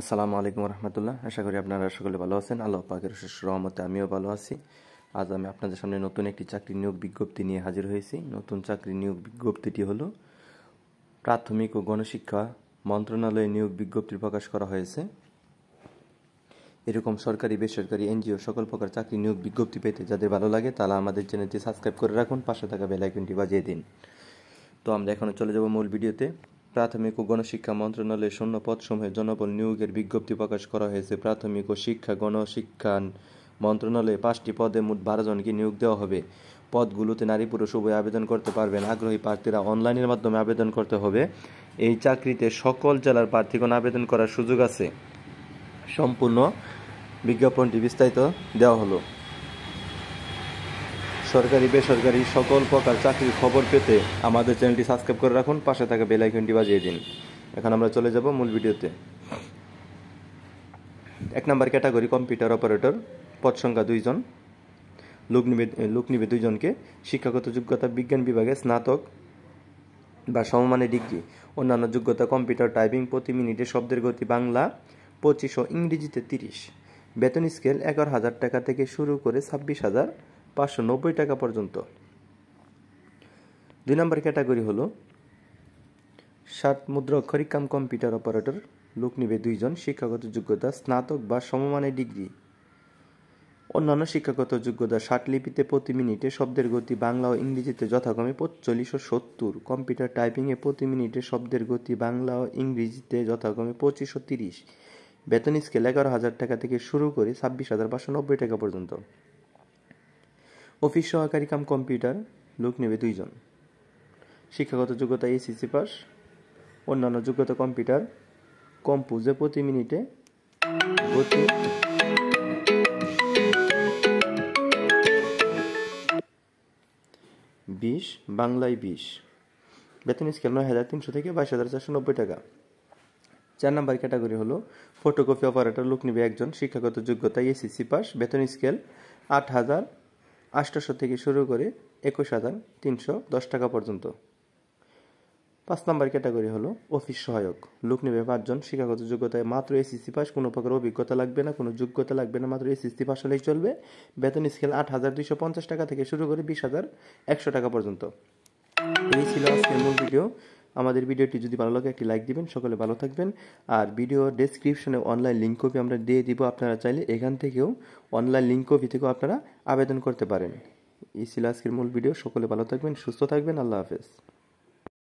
আসসালামু আলাইকুম রহমতুল্লাহ আশা করি আপনারা সকলে ভালো আছেন আল্লাহ পাকের শেষ রহমতে আমিও ভালো আছি আজ আমি আপনাদের সামনে নতুন একটি চাকরি নিয়োগ বিজ্ঞপ্তি নিয়ে হাজির হয়েছি নতুন চাকরি নিয়োগ বিজ্ঞপ্তিটি হলো প্রাথমিক ও গণশিক্ষা মন্ত্রণালয়ে নিয়োগ বিজ্ঞপ্তি প্রকাশ করা হয়েছে এরকম সরকারি বেসরকারি এনজিও সকল প্রকার চাকরি নিয়োগ বিজ্ঞপ্তি পেতে যাদের ভালো লাগে তারা আমাদের চ্যানেলটি সাবস্ক্রাইব করে রাখুন পাশে থাকা বেলাইকনটি বাজিয়ে দিন তো আমরা এখন চলে যাব মূল ভিডিওতে প্রাথমিক ও গণশিক্ষা মন্ত্রণালয়ের পদসমূহে জনবল নিয়োগের বিজ্ঞপ্তি প্রকাশ করা হয়েছে প্রাথমিক ও শিক্ষা গণশিক্ষা মন্ত্রণালয়ে পাঁচটি পদে মোট বারো জনকে নিয়োগ দেওয়া হবে পদগুলোতে নারী পুরুষ উভয় আবেদন করতে পারবেন আগ্রহী প্রার্থীরা অনলাইনের মাধ্যমে আবেদন করতে হবে এই চাকরিতে সকল জেলার প্রার্থীগণ আবেদন করার সুযোগ আছে সম্পূর্ণ বিজ্ঞাপনটি বিস্তারিত দেওয়া হলো সরকারি বেসরকারি সকল প্রকার চাকরির খবর পেতে আমাদের চ্যানেলটি সাবস্ক্রাইব করে রাখুন পাশে থাকা বেলাইকনটি বাজিয়ে দিন এখন আমরা চলে যাব মূল ভিডিওতে এক নম্বর ক্যাটাগরি কম্পিউটার অপারেটর পদ সংখ্যা দুইজন লোক নিবে লোক নিবে দুইজনকে শিক্ষাগত যোগ্যতা বিজ্ঞান বিভাগে স্নাতক বা সমমানের ডিগ্রি অন্যান্য যোগ্যতা কম্পিউটার টাইপিং প্রতি মিনিটে শব্দের গতি বাংলা পঁচিশ ও ইংরেজিতে তিরিশ বেতন স্কেল এগারো হাজার টাকা থেকে শুরু করে ছাব্বিশ হাজার পাঁচশো নব্বই টাকা পর্যন্ত দুই নম্বর ক্যাটাগরি হলো সাত মুদ্রা খরিকাম কম্পিউটার অপারেটর লোক নিবে দুইজন শিক্ষাগত যোগ্যতা স্নাতক বা সমমানের ডিগ্রি অন্যান্য শিক্ষাগত যোগ্যতা ষাট লিপিতে প্রতি মিনিটে শব্দের গতি বাংলা ও ইংরেজিতে যথাক্রমে ও সত্তর কম্পিউটার টাইপিংয়ে প্রতি মিনিটে শব্দের গতি বাংলা ও ইংরেজিতে যথাক্রমে পঁচিশশো তিরিশ বেতন স্কেল এগারো হাজার টাকা থেকে শুরু করে ছাব্বিশ হাজার পাঁচশো নব্বই টাকা পর্যন্ত অফিস সহকারী কাম কম্পিউটার লোক নেবে দুইজন শিক্ষাগত যোগ্যতা এসিসি পাস অন্যান্য যোগ্যতা কম্পিউটার কম্পোজে প্রতি মিনিটে বিশ বাংলায় বিশ বেতন স্কেল নয় হাজার তিনশো থেকে বাইশ হাজার চারশো নব্বই টাকা চার নাম্বার ক্যাটাগরি হল ফটোকপি অপারেটর লোক নেবে একজন শিক্ষাগত যোগ্যতা এসিসি পাস বেতন স্কেল আট হাজার আষ্টশো থেকে শুরু করে একুশ হাজার তিনশো দশ টাকা পর্যন্ত পাঁচ নম্বর ক্যাটাগরি হলো অফিস সহায়ক লোক নেবে পাঁচজন শিক্ষাগত যোগ্যতায় মাত্র এসএসসি পাস কোনো প্রকার অভিজ্ঞতা লাগবে না কোনো যোগ্যতা লাগবে না মাত্র এসএসসি পাস হলেই চলবে বেতন স্কেল আট হাজার দুইশো পঞ্চাশ টাকা থেকে শুরু করে বিশ হাজার একশো টাকা পর্যন্ত এই ছিল আজকের মূল ভিডিও আমাদের ভিডিওটি যদি ভালো লাগে একটি লাইক দিবেন সকলে ভালো থাকবেন আর ভিডিও ডেসক্রিপশনে অনলাইন লিঙ্ক কপি আমরা দিয়ে দিব আপনারা চাইলে এখান থেকেও অনলাইন লিঙ্ক কপি থেকেও আপনারা আবেদন করতে পারেন এই ছিল আজকের মূল ভিডিও সকলে ভালো থাকবেন সুস্থ থাকবেন আল্লাহ হাফেজ